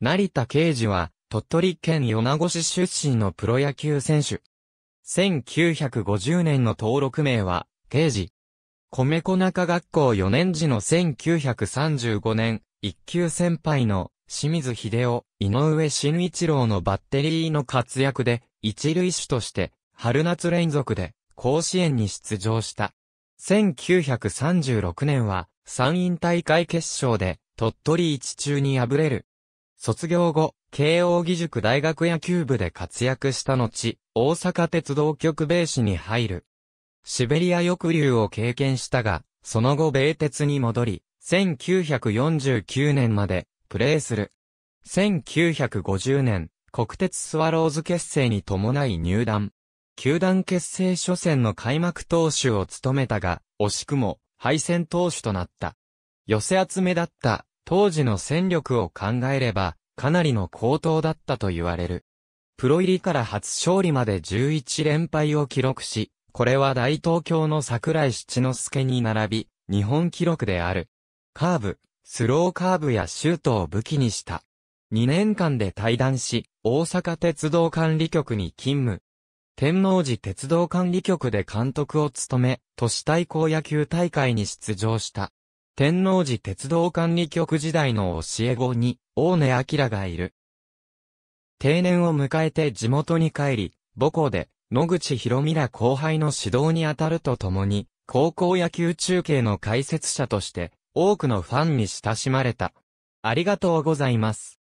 成田啓二は、鳥取県米子市出身のプロ野球選手。1950年の登録名は、啓二。米子中学校4年時の1935年、一級先輩の清水秀夫、井上慎一郎のバッテリーの活躍で、一塁手として、春夏連続で、甲子園に出場した。1936年は、参院大会決勝で、鳥取一中に敗れる。卒業後、慶応義塾大学野球部で活躍した後、大阪鉄道局ベースに入る。シベリア抑留を経験したが、その後米鉄に戻り、1949年までプレーする。1950年、国鉄スワローズ結成に伴い入団。球団結成初戦の開幕投手を務めたが、惜しくも敗戦投手となった。寄せ集めだった当時の戦力を考えれば、かなりの高騰だったと言われる。プロ入りから初勝利まで11連敗を記録し、これは大東京の桜井七之助に並び、日本記録である。カーブ、スローカーブやシュートを武器にした。2年間で退団し、大阪鉄道管理局に勤務。天王寺鉄道管理局で監督を務め、都市対抗野球大会に出場した。天王寺鉄道管理局時代の教え子に、大根明がいる。定年を迎えて地元に帰り、母校で、野口博美ら後輩の指導に当たるとともに、高校野球中継の解説者として、多くのファンに親しまれた。ありがとうございます。